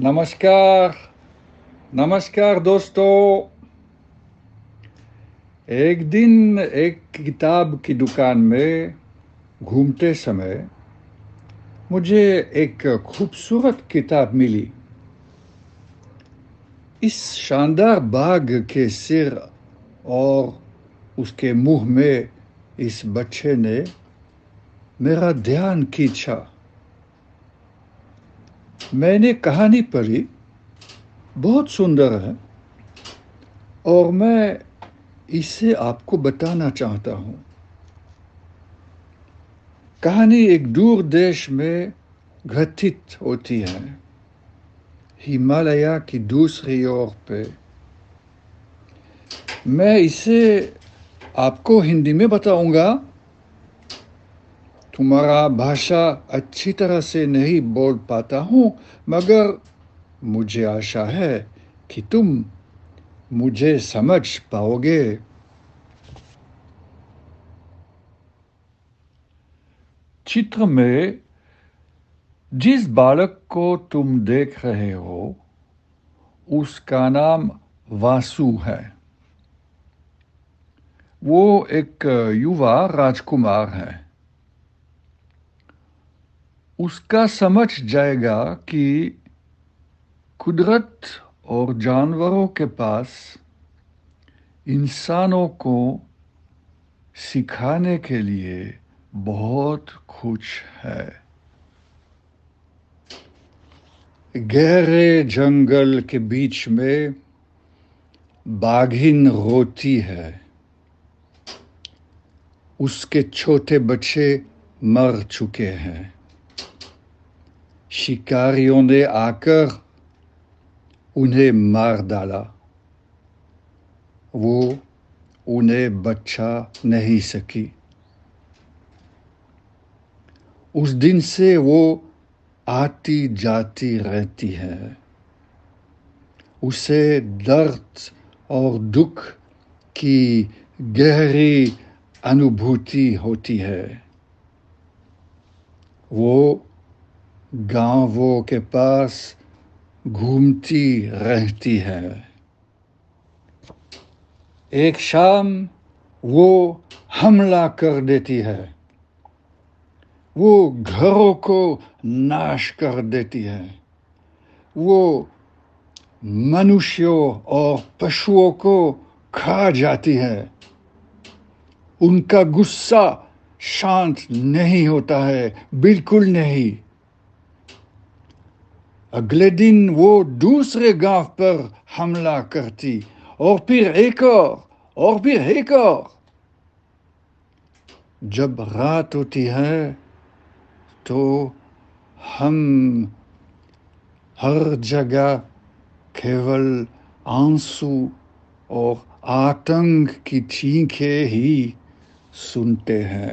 नमस्कार नमस्कार दोस्तों एक दिन एक किताब की दुकान में घूमते समय मुझे एक खूबसूरत किताब मिली इस शानदार बाघ के सिर और उसके मुंह में इस बच्चे ने मेरा ध्यान खींचा मैंने कहानी पढ़ी बहुत सुंदर है और मैं इसे आपको बताना चाहता हूँ कहानी एक दूर देश में घटित होती है हिमालया की दूसरी ओर पे मैं इसे आपको हिंदी में बताऊंगा तुम्हारा भाषा अच्छी तरह से नहीं बोल पाता हूँ मगर मुझे आशा है कि तुम मुझे समझ पाओगे चित्र में जिस बालक को तुम देख रहे हो उसका नाम वासु है वो एक युवा राजकुमार है उसका समझ जाएगा कि कुदरत और जानवरों के पास इंसानों को सिखाने के लिए बहुत कुछ है गहरे जंगल के बीच में बाघिन रोती है उसके छोटे बच्चे मर चुके हैं शिकारियों ने आकर उन्हें मार डाला वो उन्हें बचा नहीं सकी उस दिन से वो आती जाती रहती है उसे दर्द और दुख की गहरी अनुभूति होती है वो गांवों के पास घूमती रहती है एक शाम वो हमला कर देती है वो घरों को नाश कर देती है वो मनुष्यों और पशुओं को खा जाती है उनका गुस्सा शांत नहीं होता है बिल्कुल नहीं अगले दिन वो दूसरे गांव पर हमला करती और फिर एक और और फिर एक और जब रात होती है तो हम हर जगह केवल आंसू और आतंक की चीखें ही सुनते हैं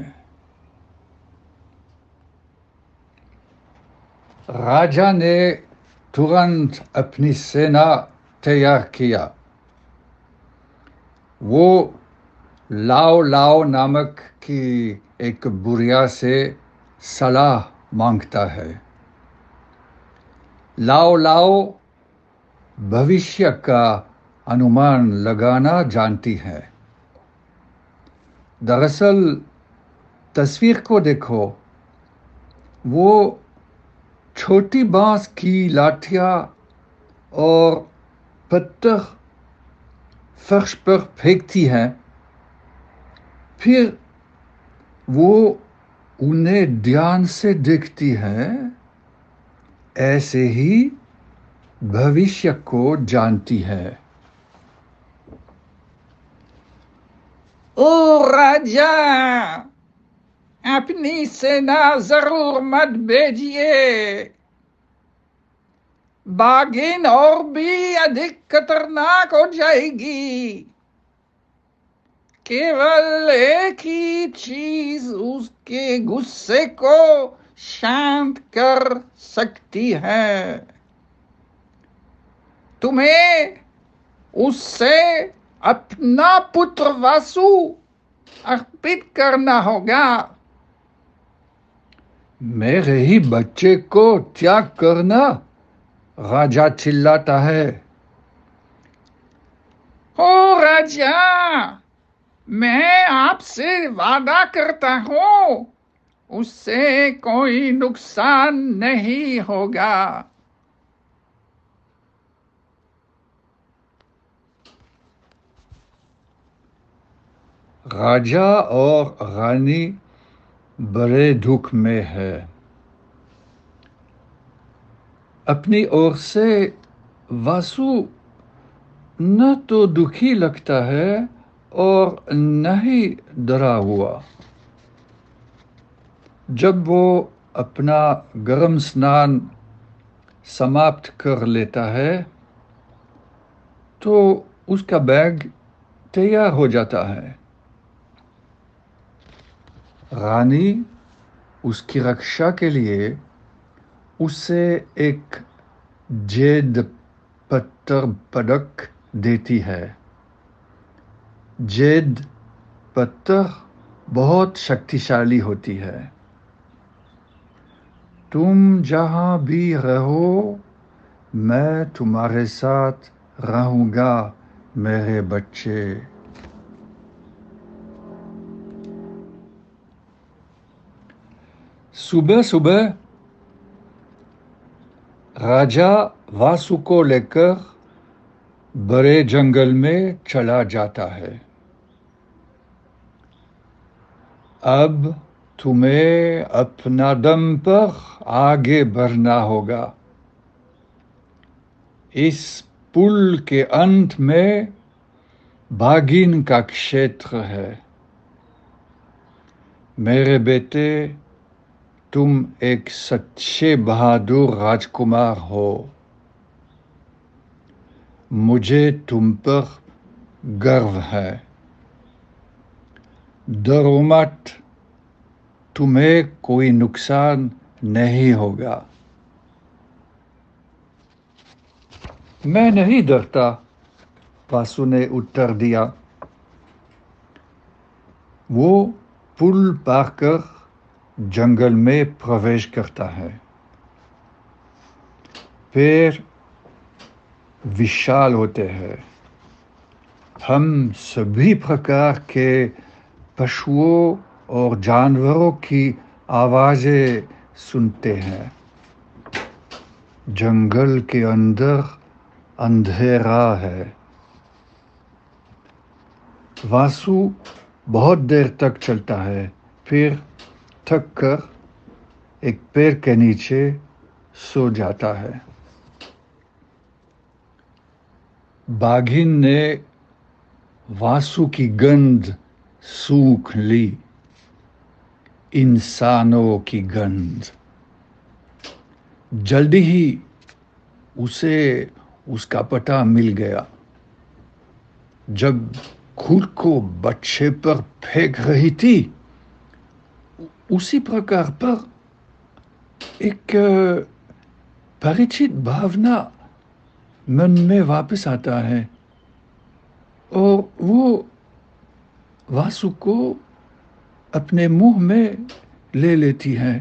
राजा ने तुरंत अपनी सेना तैयार किया वो लाओ लाओ नामक की एक बुरिया से सलाह मांगता है लाओ लाओ भविष्य का अनुमान लगाना जानती है दरअसल तस्वीर को देखो वो छोटी बांस की लाठियाँ और पत्थर फर्श पर फेंकती हैं फिर वो उन्हें ध्यान से देखती है ऐसे ही भविष्य को जानती है ओ राजा अपनी सेना जरूर मत भेजिए बागिन और भी अधिक खतरनाक हो जाएगी केवल एक ही चीज उसके गुस्से को शांत कर सकती है तुम्हें उससे अपना पुत्र वासु अर्पित करना होगा मेरे ही बच्चे को त्याग करना राजा चिल्लाता है ओ राजा मैं आपसे वादा करता हूं उससे कोई नुकसान नहीं होगा राजा और रानी बड़े दुख में है अपनी ओर से वासु न तो दुखी लगता है और न ही डरा हुआ जब वो अपना गर्म स्नान समाप्त कर लेता है तो उसका बैग तैयार हो जाता है रानी उसकी रक्षा के लिए उसे एक जेद पत्थर पदक देती है जेद पत्थर बहुत शक्तिशाली होती है तुम जहाँ भी रहो मैं तुम्हारे साथ रहूँगा मेरे बच्चे सुबह सुबह राजा वासु को लेकर बड़े जंगल में चला जाता है अब तुम्हें अपना दम पर आगे बढ़ना होगा इस पुल के अंत में बागिन का क्षेत्र है मेरे बेटे तुम एक सच्चे बहादुर राजकुमार हो मुझे तुम पर गर्व है डरो मत तुम्हें कोई नुकसान नहीं होगा मैं नहीं डरता वासु ने उत्तर दिया वो पुल पार कर जंगल में प्रवेश करता है पेड़ विशाल होते हैं हम सभी प्रकार के पशुओं और जानवरों की आवाज़ें सुनते हैं जंगल के अंदर अंधेरा है वासु बहुत देर तक चलता है फिर थक कर एक पेड़ के नीचे सो जाता है बाघिन ने वासु की गंध सूख ली इंसानों की गंध जल्दी ही उसे उसका पता मिल गया जब खुद को बच्चे पर फेंक रही थी उसी प्रकार पर एक परिचित भावना मन में वापस आता है और वो वासु को अपने मुंह में ले लेती है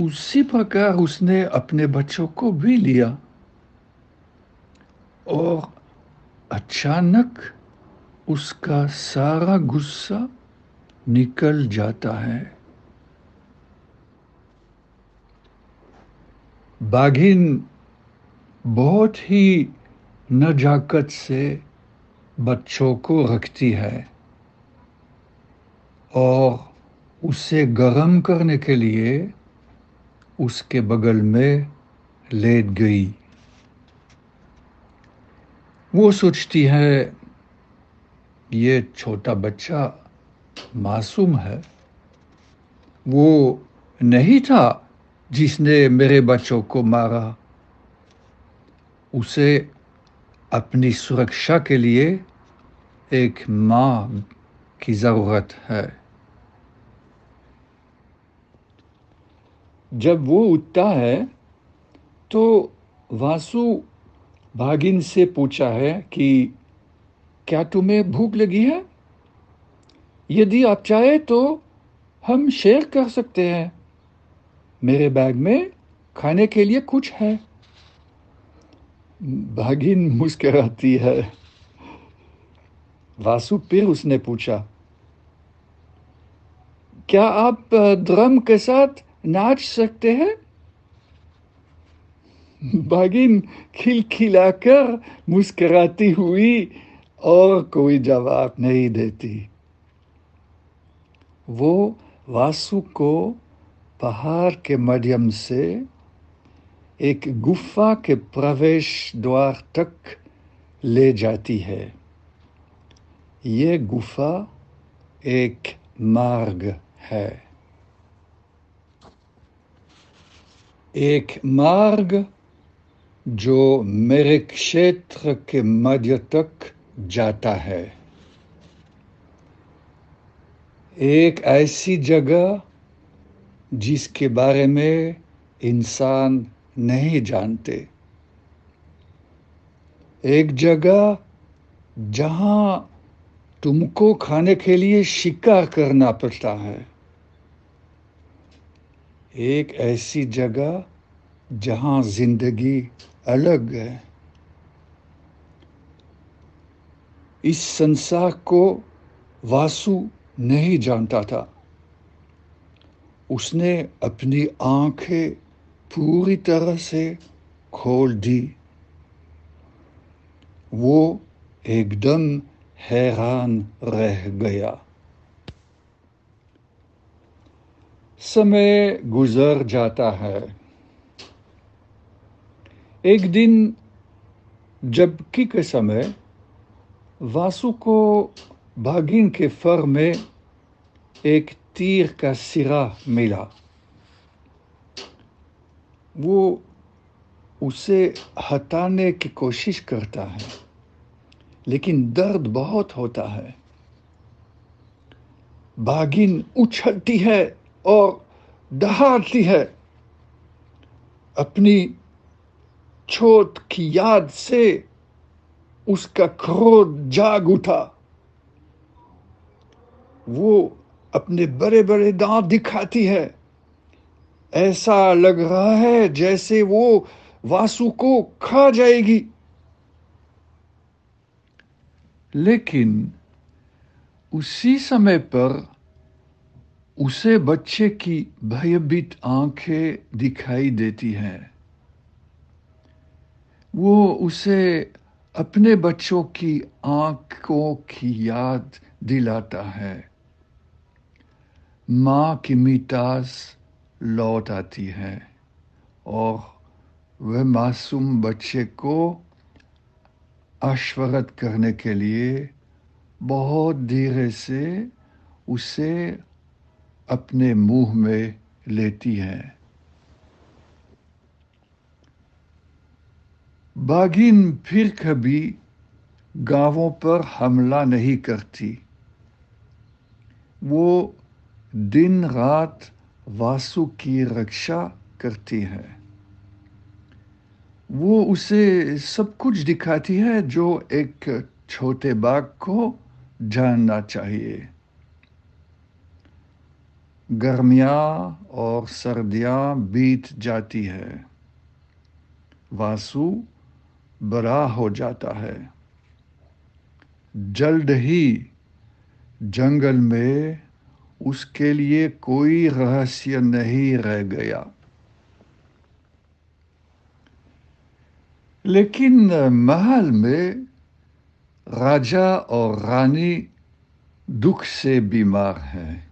उसी प्रकार उसने अपने बच्चों को भी लिया और अचानक उसका सारा गुस्सा निकल जाता है बाघिन बहुत ही नजाकत से बच्चों को रखती है और उसे गर्म करने के लिए उसके बगल में लेट गई वो सोचती है ये छोटा बच्चा मासूम है वो नहीं था जिसने मेरे बच्चों को मारा उसे अपनी सुरक्षा के लिए एक माँ की ज़रूरत है जब वो उठता है तो वासु भागिन से पूछा है कि क्या तुम्हें भूख लगी है यदि आप चाहे तो हम शेयर कर सकते हैं मेरे बैग में खाने के लिए कुछ है भागिन मुस्कराती है वासु फिर उसने पूछा क्या आप ड्रम के साथ नाच सकते हैं भागिन खिलखिलाकर मुस्कराती हुई और कोई जवाब नहीं देती वो वासु को पहाड़ के माध्यम से एक गुफा के प्रवेश द्वार तक ले जाती है ये गुफा एक मार्ग है एक मार्ग जो मेरे क्षेत्र के मध्य तक जाता है एक ऐसी जगह जिसके बारे में इंसान नहीं जानते एक जगह जहां तुमको खाने के लिए शिकार करना पड़ता है एक ऐसी जगह जहां जिंदगी अलग है इस संसार को वासु नहीं जानता था उसने अपनी आंखें पूरी तरह से खोल दी वो एकदम हैरान रह गया समय गुजर जाता है एक दिन जबकि के समय वासु को भागिन के फर में एक तीर का सिरा मिला वो उसे हटाने की कोशिश करता है लेकिन दर्द बहुत होता है बागिन उछलती है और दहाड़ती है अपनी छोट की याद से उसका क्रोध जाग उठा वो अपने बड़े बड़े दांत दिखाती है ऐसा लग रहा है जैसे वो वासु को खा जाएगी लेकिन उसी समय पर उसे बच्चे की भयभीत आंखें दिखाई देती हैं वो उसे अपने बच्चों की आंखों की याद दिलाता है माँ की मिटास लौट आती है और वह मासूम बच्चे को अश्वरत करने के लिए बहुत धीरे से उसे अपने मुंह में लेती है बागिन फिर कभी गांवों पर हमला नहीं करती वो दिन रात वासु की रक्षा करती है वो उसे सब कुछ दिखाती है जो एक छोटे बाग को जानना चाहिए गर्मिया और सर्दियां बीत जाती है वासु बड़ा हो जाता है जल्द ही जंगल में उसके लिए कोई रहस्य नहीं रह गया लेकिन महल में राजा और रानी दुख से बीमार हैं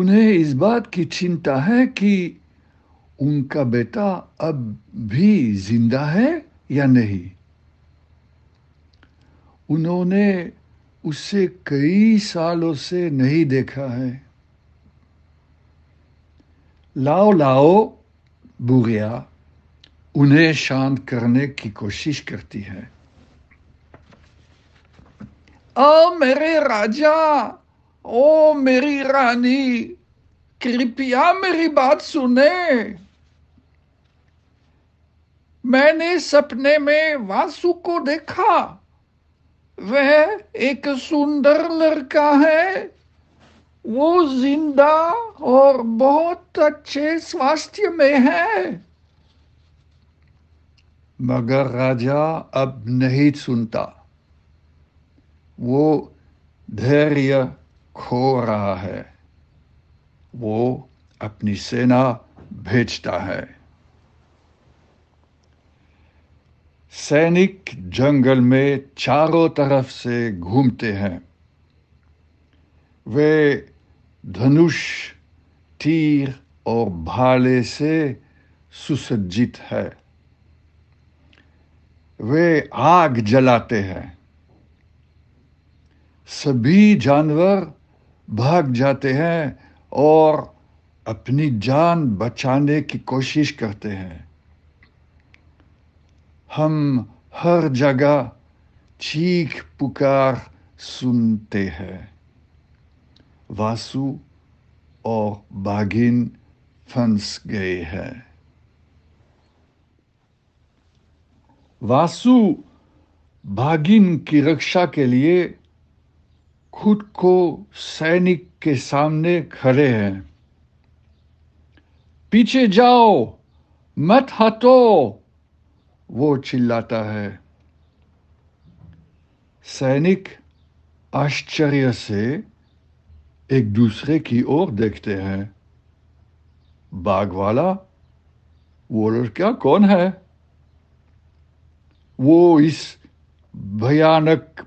उन्हें इस बात की चिंता है कि उनका बेटा अब भी जिंदा है या नहीं उन्होंने उसे कई सालों से नहीं देखा है लाओ लाओ बुगिया उन्हें शांत करने की कोशिश करती है ओ मेरे राजा ओ मेरी रानी कृपया मेरी बात सुने मैंने सपने में वासु को देखा वह एक सुंदर लड़का है वो जिंदा और बहुत अच्छे स्वास्थ्य में है मगर राजा अब नहीं सुनता वो धैर्य खो रहा है वो अपनी सेना भेजता है सैनिक जंगल में चारों तरफ से घूमते हैं वे धनुष तीर और भाले से सुसज्जित है वे आग जलाते हैं सभी जानवर भाग जाते हैं और अपनी जान बचाने की कोशिश करते हैं हम हर जगह चीख पुकार सुनते हैं वासु और बागिन फंस गए हैं वासु बागिन की रक्षा के लिए खुद को सैनिक के सामने खड़े हैं पीछे जाओ मत हटो वो चिल्लाता है सैनिक आश्चर्य से एक दूसरे की ओर देखते हैं बाग वाला वो लड़का कौन है वो इस भयानक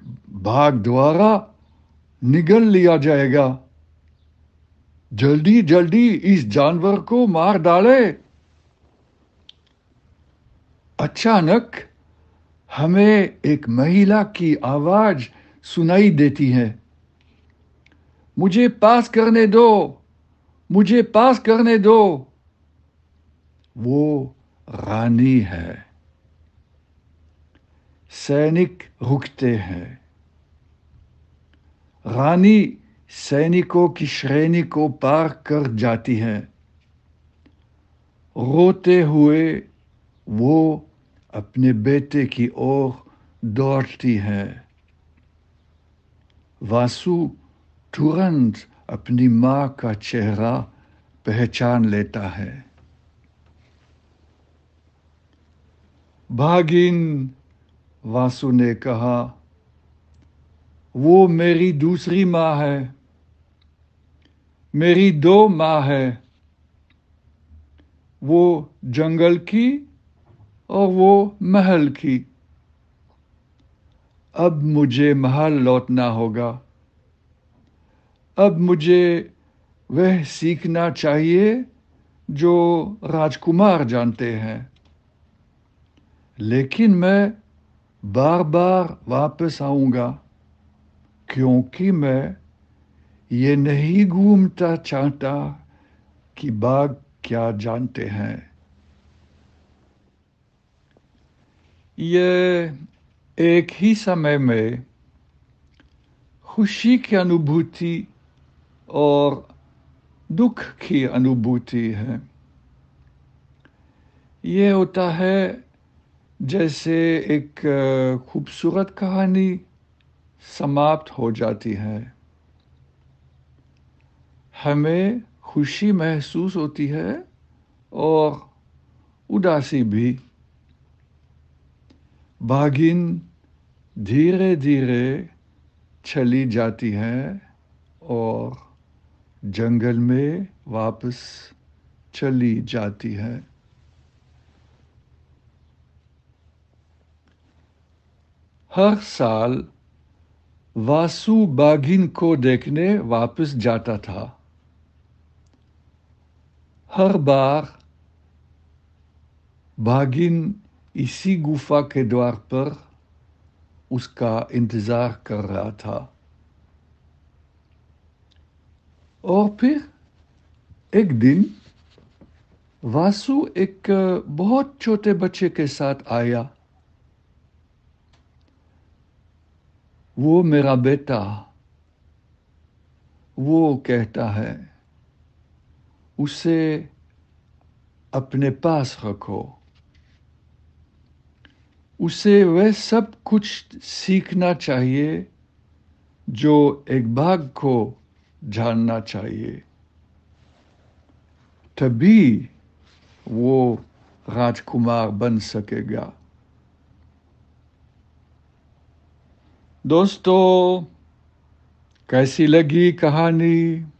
भाग द्वारा निगल लिया जाएगा जल्दी जल्दी इस जानवर को मार डाले अचानक हमें एक महिला की आवाज सुनाई देती है मुझे पास करने दो मुझे पास करने दो वो रानी है सैनिक रुकते हैं रानी सैनिकों की श्रेणी को पार कर जाती है रोते हुए वो अपने बेटे की ओर दौड़ती है वासु तुरंत अपनी माँ का चेहरा पहचान लेता है भागिन वासु ने कहा वो मेरी दूसरी माँ है मेरी दो माँ है वो जंगल की और वो महल की अब मुझे महल लौटना होगा अब मुझे वह सीखना चाहिए जो राजकुमार जानते हैं लेकिन मैं बार बार वापस आऊंगा क्योंकि मैं ये नहीं घूमता चाहता कि बाघ क्या जानते हैं ये एक ही समय में खुशी की अनुभूति और दुख की अनुभूति है ये होता है जैसे एक खूबसूरत कहानी समाप्त हो जाती है हमें खुशी महसूस होती है और उदासी भी भागिन धीरे धीरे चली जाती हैं और जंगल में वापस चली जाती है हर साल वासु बागिन को देखने वापस जाता था हर बार बागिन इसी गुफा के द्वार पर उसका इंतजार कर रहा था और फिर एक दिन वासु एक बहुत छोटे बच्चे के साथ आया वो मेरा बेटा वो कहता है उसे अपने पास रखो उसे वह सब कुछ सीखना चाहिए जो एक भाग को जानना चाहिए तभी वो राजकुमार बन सकेगा दोस्तों कैसी लगी कहानी